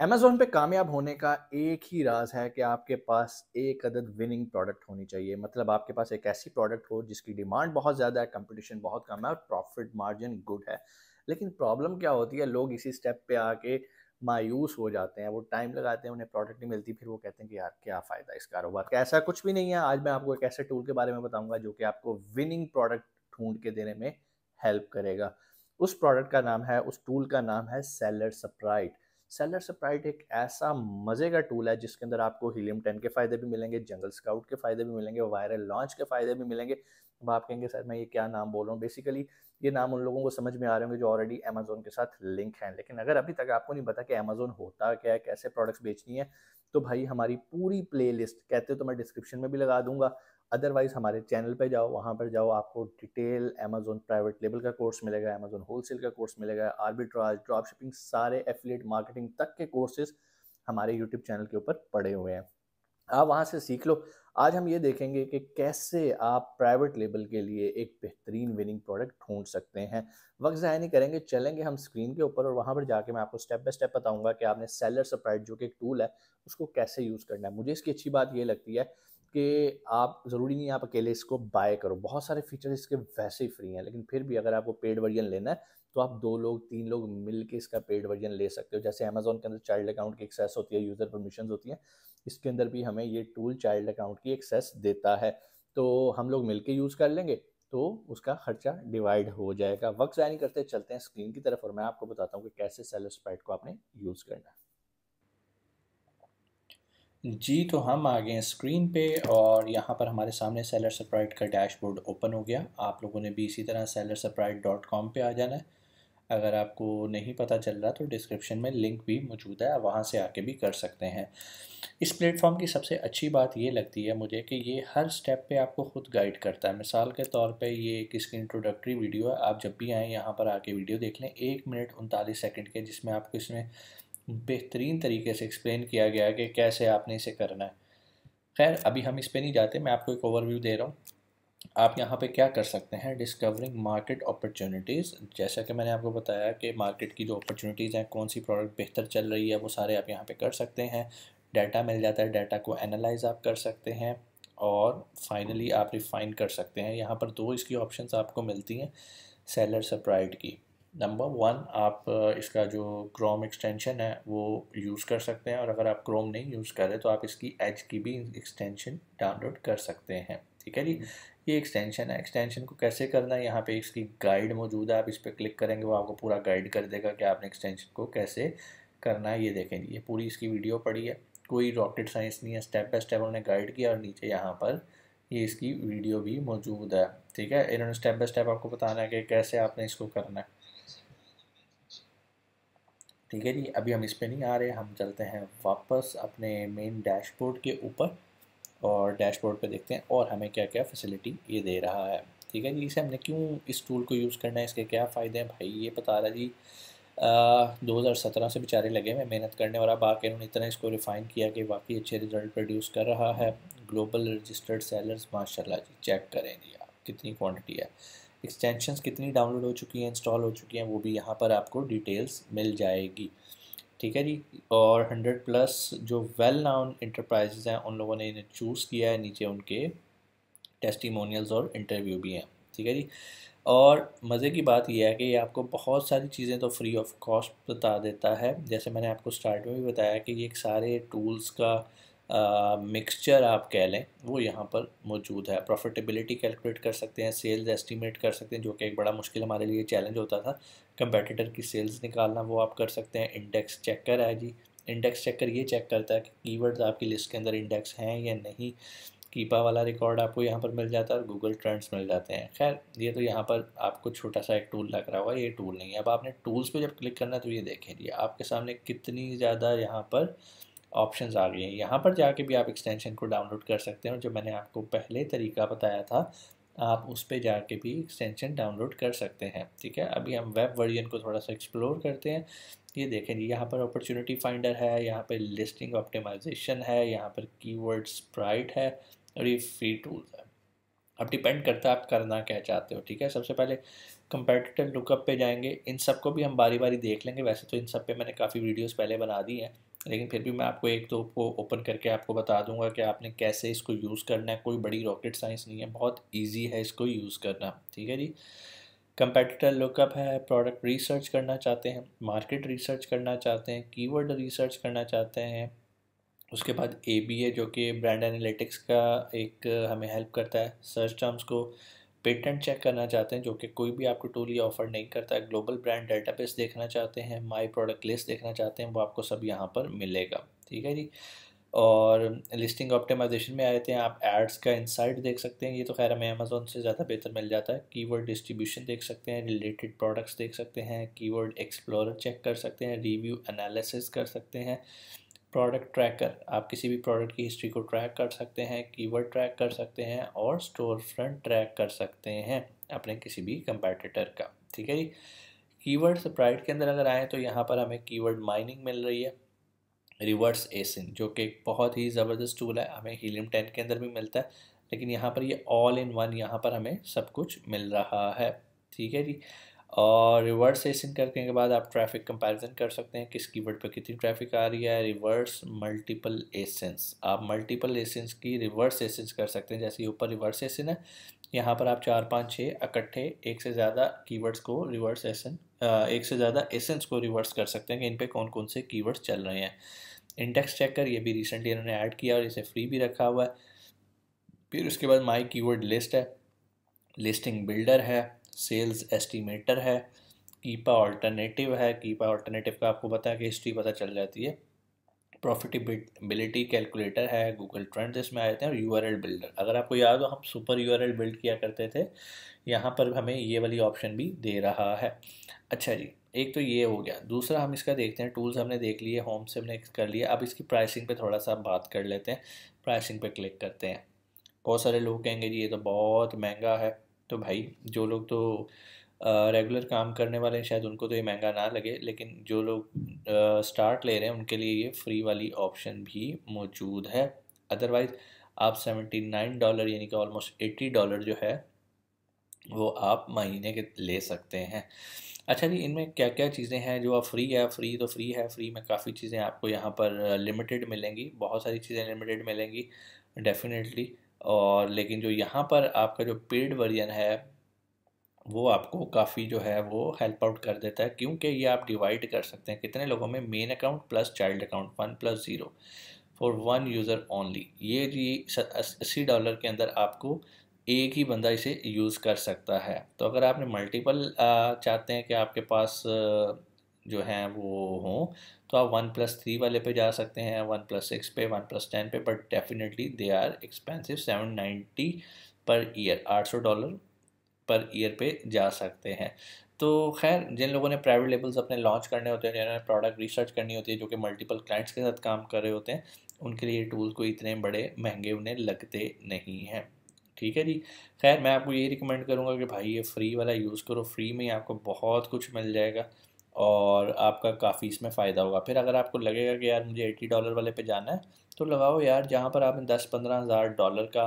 Amazon पे कामयाब होने का एक ही राज है कि आपके पास एक अदद विनिंग प्रोडक्ट होनी चाहिए मतलब आपके पास एक ऐसी प्रोडक्ट हो जिसकी डिमांड बहुत ज़्यादा है कंपटीशन बहुत कम है और प्रॉफिट मार्जिन गुड है लेकिन प्रॉब्लम क्या होती है लोग इसी स्टेप पे आके मायूस हो जाते हैं वो टाइम लगाते हैं उन्हें प्रोडक्ट नहीं मिलती फिर वो कहते हैं कि यार क्या फ़ायदा इस कारोबार का ऐसा कुछ भी नहीं है आज मैं आपको एक ऐसे टूल के बारे में बताऊँगा जो कि आपको विनिंग प्रोडक्ट ढूंढ के देने में हेल्प करेगा उस प्रोडक्ट का नाम है उस टूल का नाम है सेलर सप्राइट सेलर स्प्राइट एक ऐसा मज़े का टूल है जिसके अंदर आपको हीलियम टेन के फ़ायदे भी मिलेंगे जंगल स्काउट के फ़ायदे भी मिलेंगे वायरल लॉन्च के फ़ायदे भी मिलेंगे अब आप कहेंगे सर मैं ये क्या नाम बोल रहा हूँ बेसिकली ये नाम उन लोगों को समझ में आ रहे होंगे जो ऑलरेडी अमेजोन के साथ लिंक हैं लेकिन अगर अभी तक आपको नहीं पता कि अमेजोन होता क्या है कैसे प्रोडक्ट्स बेचनी है तो भाई हमारी पूरी प्लेलिस्ट कहते हो तो मैं डिस्क्रिप्शन में भी लगा दूंगा अदरवाइज हमारे चैनल पे जाओ वहाँ पर जाओ आपको डिटेल अमेजोन प्राइवेट लेबल का कोर्स मिलेगा अमेजोन होलसेल का कोर्स मिलेगा आर्बिट्राज ड्रॉप शिपिंग सारे एफिलेट मार्केटिंग तक के कोर्सेज हमारे यूट्यूब चैनल के ऊपर पड़े हुए हैं आप वहाँ से सीख लो आज हम ये देखेंगे कि कैसे आप प्राइवेट लेबल के लिए एक बेहतरीन विनिंग प्रोडक्ट ढूंढ सकते हैं वक्त ज़ाया नहीं करेंगे चलेंगे हम स्क्रीन के ऊपर और वहाँ पर जाके मैं आपको स्टेप बाय स्टेप बताऊंगा कि आपने सेलर सप्राइट जो कि एक टूल है उसको कैसे यूज़ करना है मुझे इसकी अच्छी बात ये लगती है कि आप ज़रूरी नहीं आप अकेले इसको बाय करो बहुत सारे फीचर इसके वैसे ही फ्री हैं लेकिन फिर भी अगर आपको पेड वर्जन लेना है तो आप दो लोग तीन लोग मिल के इसका पेड वर्जन ले सकते हो जैसे अमेजोन के अंदर चाइल्ड अकाउंट की एक्सेस होती है यूज़र परमिशन होती हैं इसके अंदर भी हमें ये टूल चाइल्ड अकाउंट की एक्सेस देता है तो हम लोग मिल यूज़ कर लेंगे तो उसका खर्चा डिवाइड हो जाएगा वक्त ज़ाया नहीं करते चलते हैं स्क्रीन की तरफ और मैं आपको बताता हूँ कि कैसे सेलर स्प्राइट को आपने यूज़ करना है जी तो हम आ गए हैं स्क्रीन पे और यहाँ पर हमारे सामने सेलर सप्राइट का डैशबोर्ड ओपन हो गया आप लोगों ने भी इसी तरह सेलर सप्राइट डॉट कॉम पर आ जाना है अगर आपको नहीं पता चल रहा तो डिस्क्रिप्शन में लिंक भी मौजूद है वहाँ से आके भी कर सकते हैं इस प्लेटफॉर्म की सबसे अच्छी बात ये लगती है मुझे कि ये हर स्टेप पे आपको खुद गाइड करता है मिसाल के तौर पे ये एक इसकी इंट्रोडक्टरी वीडियो है आप जब भी आएँ यहाँ पर आके वीडियो देख लें एक मिनट उनतालीस सेकेंड के जिसमें आपको इसमें बेहतरीन तरीके से एक्सप्लेन किया गया कि कैसे आपने इसे करना है खैर अभी हम इस पर नहीं जाते मैं आपको एक ओवरव्यू दे रहा हूँ आप यहाँ पे क्या कर सकते हैं डिस्कवरिंग मार्केट अपॉर्चुनिटीज़ जैसा कि मैंने आपको बताया कि मार्केट की जो अपॉर्चुनिटीज़ हैं कौन सी प्रोडक्ट बेहतर चल रही है वो सारे आप यहाँ पे कर सकते हैं डाटा मिल जाता है डाटा को एनालाइज आप कर सकते हैं और फाइनली आप रिफाइन कर सकते हैं यहाँ पर दो इसकी ऑप्शंस आपको मिलती हैं सेलर सप्राइड की नंबर वन आप इसका जो क्रोम एक्सटेंशन है वो यूज़ कर सकते हैं और अगर आप क्रोम नहीं यूज़ कर रहे तो आप इसकी एच की भी एक्सटेंशन डाउनलोड कर सकते हैं ठीक है जी हम्म। ये एक्सटेंशन है एक्सटेंशन को कैसे करना है यहाँ पे इसकी गाइड मौजूद है आप इस पर क्लिक करेंगे वो आपको पूरा गाइड कर देगा कि आपने एक्सटेंशन को कैसे करना है ये देखें ये पूरी इसकी वीडियो पड़ी है कोई रॉकेट साइंस नहीं है स्टेप बाय स्टेप उन्होंने गाइड किया और नीचे यहाँ पर ये इसकी वीडियो भी मौजूद है ठीक है इन्होंने स्टेप बाय स्टेप आपको बताना है कि कैसे आपने इसको करना है ठीक है जी अभी हम इस पर नहीं आ रहे हम चलते हैं वापस अपने मेन डैशबोर्ड के ऊपर और डैशबोर्ड पे देखते हैं और हमें क्या क्या फैसिलिटी ये दे रहा है ठीक है जी इसे हमने क्यों इस टूल को यूज़ करना है इसके क्या फ़ायदे हैं भाई ये बता रहा जी दो हज़ार सत्रह से बेचारे लगे हुए मेहनत करने और अब आके उन्होंने इतना इसको रिफ़ाइन किया कि वाकई अच्छे रिजल्ट प्रोड्यूस कर रहा है ग्लोबल रजिस्टर्ड सेलर्स माशाला जी चेक करें जी आप कितनी क्वांटिटी है एक्सटेंशंस कितनी डाउनलोड हो चुकी हैं इंस्टॉल हो चुकी हैं वो भी यहाँ पर आपको डिटेल्स मिल जाएगी ठीक है जी और हंड्रेड प्लस जो वेल नाउन इंटरप्राइजेज हैं उन लोगों ने इन्हें चूज़ किया है नीचे उनके टेस्टिमोनियल्स और इंटरव्यू भी हैं ठीक है जी और मज़े की बात यह है कि ये आपको बहुत सारी चीज़ें तो फ्री ऑफ कॉस्ट बता देता है जैसे मैंने आपको स्टार्ट में भी बताया कि ये सारे टूल्स का मिक्सचर आप कह लें वो यहाँ पर मौजूद है प्रॉफिटेबिलिटी कैलकुलेट कर सकते हैं सेल्स एस्टिमेट कर सकते हैं जो कि एक बड़ा मुश्किल हमारे लिए चैलेंज होता था कंपेटिटर की सेल्स निकालना वो आप कर सकते हैं इंडेक्स चेकर है जी इंडेक्स चेकर ये चेक करता है कि कीवर्ड्स आपकी लिस्ट के अंदर इंडेक्स हैं या नहीं कीपा वाला रिकॉर्ड आपको यहाँ पर मिल जाता है और गूगल ट्रेंड्स मिल जाते हैं खैर ये तो यहाँ पर आपको छोटा सा एक टूल लग रहा हुआ ये टूल नहीं है अब आपने टूल्स पे जब क्लिक करना है तो ये देखें जी आपके सामने कितनी ज़्यादा यहाँ पर ऑप्शंस आ गए हैं यहाँ पर जाके भी आप एक्सटेंशन को डाउनलोड कर सकते हैं जो मैंने आपको पहले तरीका बताया था आप उस पर जाके भी एक्सटेंशन डाउनलोड कर सकते हैं ठीक है अभी हम वेब वर्जन को थोड़ा सा एक्सप्लोर करते हैं ये देखें जी यहाँ पर अपॉर्चुनिटी फाइंडर है यहाँ पर लिस्टिंग ऑप्टिमाइजेशन है यहाँ पर वर्ड स्प्राइट है और ये फ्री टूल्स है अब डिपेंड करता है आप करना क्या चाहते हो ठीक है सबसे पहले कंपेटिटिव लुकअप पे जाएंगे इन सब को भी हम बारी बारी देख लेंगे वैसे तो इन सब पे मैंने काफ़ी वीडियोस पहले बना दी हैं लेकिन फिर भी मैं आपको एक दो को ओपन करके आपको बता दूंगा कि आपने कैसे इसको यूज़ करना है कोई बड़ी रॉकेट साइंस नहीं है बहुत ईजी है इसको यूज़ करना ठीक है जी कंपेटिटर लुकअप है प्रोडक्ट रिसर्च करना चाहते हैं मार्केट रिसर्च करना चाहते हैं कीवर्ड रिसर्च करना चाहते हैं उसके बाद ए बी है जो कि ब्रांड एनालिटिक्स का एक हमें हेल्प करता है सर्च टर्म्स को पेटेंट चेक करना चाहते हैं जो कि कोई भी आपको टूल ये ऑफर नहीं करता है ग्लोबल ब्रांड डेटाबेस देखना चाहते हैं माय प्रोडक्ट लिस्ट देखना चाहते हैं वो आपको सब यहाँ पर मिलेगा ठीक है जी और लिस्टिंग ऑप्टिमाइजेशन में आए थे आप एड्स का इंसाइट देख सकते हैं ये तो खैर हमें अमेज़ोन से ज़्यादा बेहतर मिल जाता है कीवर्ड डिस्ट्रीब्यूशन देख सकते हैं रिलेटेड प्रोडक्ट्स देख सकते हैं कीवर्ड एक्सप्लोरर चेक कर सकते हैं रिव्यू एनालिसिस कर सकते हैं प्रोडक्ट ट्रैकर आप किसी भी प्रोडक्ट की हिस्ट्री को ट्रैक कर सकते हैं कीवर्ड ट्रैक कर सकते हैं और स्टोर फ्रंट ट्रैक कर सकते हैं अपने किसी भी कंपेटिटर का ठीक है जी कीवर्ड स्प्राइट के अंदर अगर आए तो यहाँ पर हमें कीवर्ड माइनिंग मिल रही है रिवर्स एसिन जो कि एक बहुत ही ज़बरदस्त टूल है हमें हीलियम टेन के अंदर भी मिलता है लेकिन यहाँ पर ये ऑल इन वन यहाँ पर हमें सब कुछ मिल रहा है ठीक है जी और रिवर्स सेसिंग करने के बाद आप ट्रैफिक कंपैरिजन कर सकते हैं किस कीवर्ड पर कितनी ट्रैफिक आ रही है रिवर्स मल्टीपल एसेंस आप मल्टीपल एसेंस की रिवर्स एसेंस कर सकते हैं जैसे ऊपर रिवर्स एसेंस है यहाँ पर आप चार पाँच छः इकट्ठे एक से ज़्यादा कीवर्ड्स को रिवर्स एसन एक से ज़्यादा एसेंस को रिवर्स कर सकते हैं कि इन पर कौन कौन से कीवर्ड्स चल रहे हैं इंडेक्स चेकर ये भी रिसेंटली इन्होंने ऐड किया और इसे फ्री भी रखा हुआ है फिर उसके बाद माई कीवर्ड लिस्ट है लिस्टिंग बिल्डर है सेल्स एस्टिमेटर है कीपा ऑल्टरनेटिव है कीपा ऑल्टरनेटिव का आपको पता है कि हिस्ट्री पता चल जाती है प्रॉफिटेबिलिटी कैलकुलेटर है गूगल ट्रेंड इसमें आए थे और यू बिल्डर अगर आपको याद हो हम सुपर यू बिल्ड किया करते थे यहाँ पर हमें ये वाली ऑप्शन भी दे रहा है अच्छा जी एक तो ये हो गया दूसरा हम इसका देखते हैं टूल्स हमने देख लिए होम से हमने कर लिया अब इसकी प्राइसिंग पे थोड़ा सा बात कर लेते हैं प्राइसिंग पे क्लिक करते हैं बहुत सारे लोग कहेंगे जी ये तो बहुत महंगा है तो भाई जो लोग तो रेगुलर काम करने वाले हैं शायद उनको तो ये महंगा ना लगे लेकिन जो लोग स्टार्ट ले रहे हैं उनके लिए ये फ्री वाली ऑप्शन भी मौजूद है अदरवाइज़ आप सेवेंटी नाइन डॉलर यानी कि ऑलमोस्ट एट्टी डॉलर जो है वो आप महीने के ले सकते हैं अच्छा जी इनमें क्या क्या चीज़ें हैं जो आप फ्री तो है फ्री तो फ्री है फ्री में काफ़ी चीज़ें आपको यहाँ पर लिमिटेड मिलेंगी बहुत सारी चीज़ें लिमिटेड मिलेंगी डेफिनेटली और लेकिन जो यहाँ पर आपका जो पेड वर्जन है वो आपको काफ़ी जो है वो हेल्प आउट कर देता है क्योंकि ये आप डिवाइड कर सकते हैं कितने लोगों में main account plus child account one plus zero for one user only ये जी अस्सी डॉलर के अंदर आपको एक ही बंदा इसे यूज़ कर सकता है तो अगर आपने मल्टीपल चाहते हैं कि आपके पास जो हैं वो हों तो आप वन प्लस थ्री वाले पे जा सकते हैं वन प्लस सिक्स पे वन प्लस टेन पे but definitely they are expensive seven ninety per year आठ सौ डॉलर पर ईयर पे जा सकते हैं तो खैर जिन लोगों ने प्राइवेट लेबल्स अपने लॉन्च करने होते हैं जिन्होंने प्रोडक्ट रिसर्च करनी होती है जो कि मल्टीपल क्लाइंट्स के साथ काम कर रहे होते हैं उनके लिए टूल को इतने बड़े महंगे उन्हें लगते नहीं हैं ठीक है जी खैर मैं आपको ये रिकमेंड करूँगा कि भाई ये फ्री वाला यूज़ करो फ्री में ही आपको बहुत कुछ मिल जाएगा और आपका काफ़ी इसमें फ़ायदा होगा फिर अगर आपको लगेगा कि यार मुझे एटी डॉलर वाले पे जाना है तो लगाओ यार जहाँ पर आपने दस पंद्रह हज़ार डॉलर का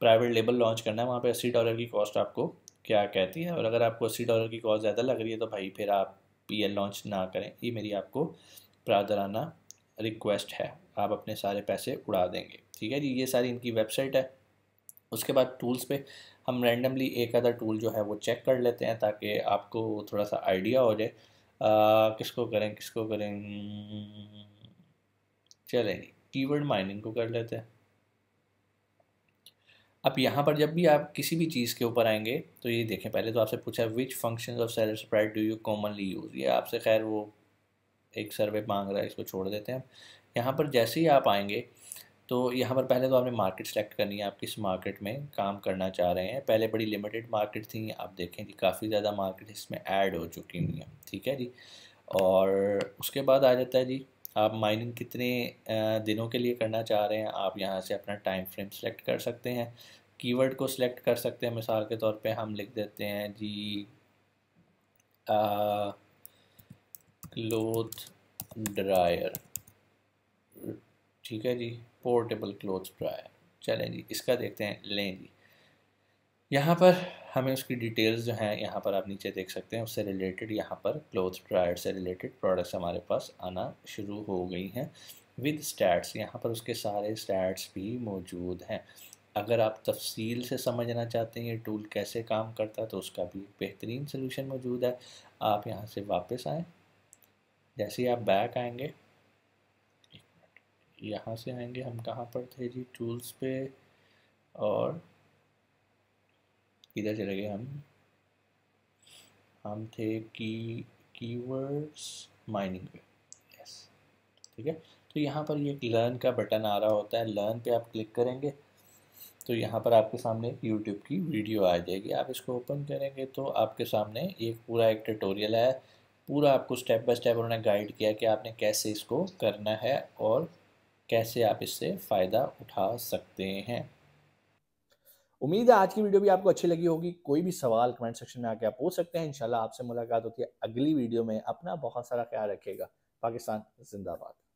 प्राइवेट लेबल लॉन्च करना है वहाँ पे अस्सी डॉलर की कॉस्ट आपको क्या कहती है और अगर आपको अस्सी डॉलर की कॉस्ट ज़्यादा लग रही है तो भाई फिर आप पी लॉन्च ना करें ये मेरी आपको प्रादराना रिक्वेस्ट है आप अपने सारे पैसे उड़ा देंगे ठीक है जी ये सारी इनकी वेबसाइट है उसके बाद टूल्स पे हम रैंडमली एक आधा टूल जो है वो चेक कर लेते हैं ताकि आपको थोड़ा सा आइडिया हो जाए किसको करें किसको करें चलें कीवर्ड माइनिंग को कर लेते हैं अब यहाँ पर जब भी आप किसी भी चीज़ के ऊपर आएंगे तो ये देखें पहले तो आपसे पूछा which function of cell spread do you commonly use ये आपसे खैर वो एक सर्वे मांग रहा है इसको छोड़ देते हैं यहाँ पर जैसे ही आप आएंगे तो यहाँ पर पहले तो आपने मार्केट सेलेक्ट करनी है आप किस मार्केट में काम करना चाह रहे हैं पहले बड़ी लिमिटेड मार्केट थी आप देखें कि काफ़ी ज़्यादा मार्केट इसमें ऐड हो चुकी हुई हैं ठीक है जी और उसके बाद आ जाता है जी आप माइनिंग कितने दिनों के लिए करना चाह रहे हैं आप यहाँ से अपना टाइम फ्रेम सेलेक्ट कर सकते हैं कीवर्ड को सिलेक्ट कर सकते हैं मिसाल के तौर पे हम लिख देते हैं जी क्लोथ ड्रायर ठीक है जी पोर्टेबल क्लोथ ड्रायर चलें जी इसका देखते हैं लें जी यहाँ पर हमें उसकी डिटेल्स जो हैं यहाँ पर आप नीचे देख सकते हैं उससे रिलेटेड यहाँ पर क्लोथ ड्रायर से रिलेटेड प्रोडक्ट्स हमारे पास आना शुरू हो गई हैं विद स्टैट्स यहाँ पर उसके सारे स्टैट्स भी मौजूद हैं अगर आप तफसील से समझना चाहते हैं ये टूल कैसे काम करता है तो उसका भी बेहतरीन सोल्यूशन मौजूद है आप यहाँ से वापस आएँ जैसे ही आप बैक आएंगे यहाँ से आएंगे हम कहाँ पर थे जी टूल्स पे और इधर चले गए हम हम थे की कीवर्ड्स माइनिंग पे यस ठीक है तो यहाँ पर ये लर्न का बटन आ रहा होता है लर्न पे आप क्लिक करेंगे तो यहाँ पर आपके सामने यूट्यूब की वीडियो आ जाएगी आप इसको ओपन करेंगे तो आपके सामने एक पूरा एक ट्यूटोरियल है पूरा आपको स्टेप बाय स्टेप उन्होंने गाइड किया कि आपने कैसे इसको करना है और कैसे आप इससे फ़ायदा उठा सकते हैं उम्मीद है आज की वीडियो भी आपको अच्छी लगी होगी कोई भी सवाल कमेंट सेक्शन में आके आप पूछ सकते हैं इंशाल्लाह आपसे मुलाकात होती है अगली वीडियो में अपना बहुत सारा ख्याल रखिएगा पाकिस्तान जिंदाबाद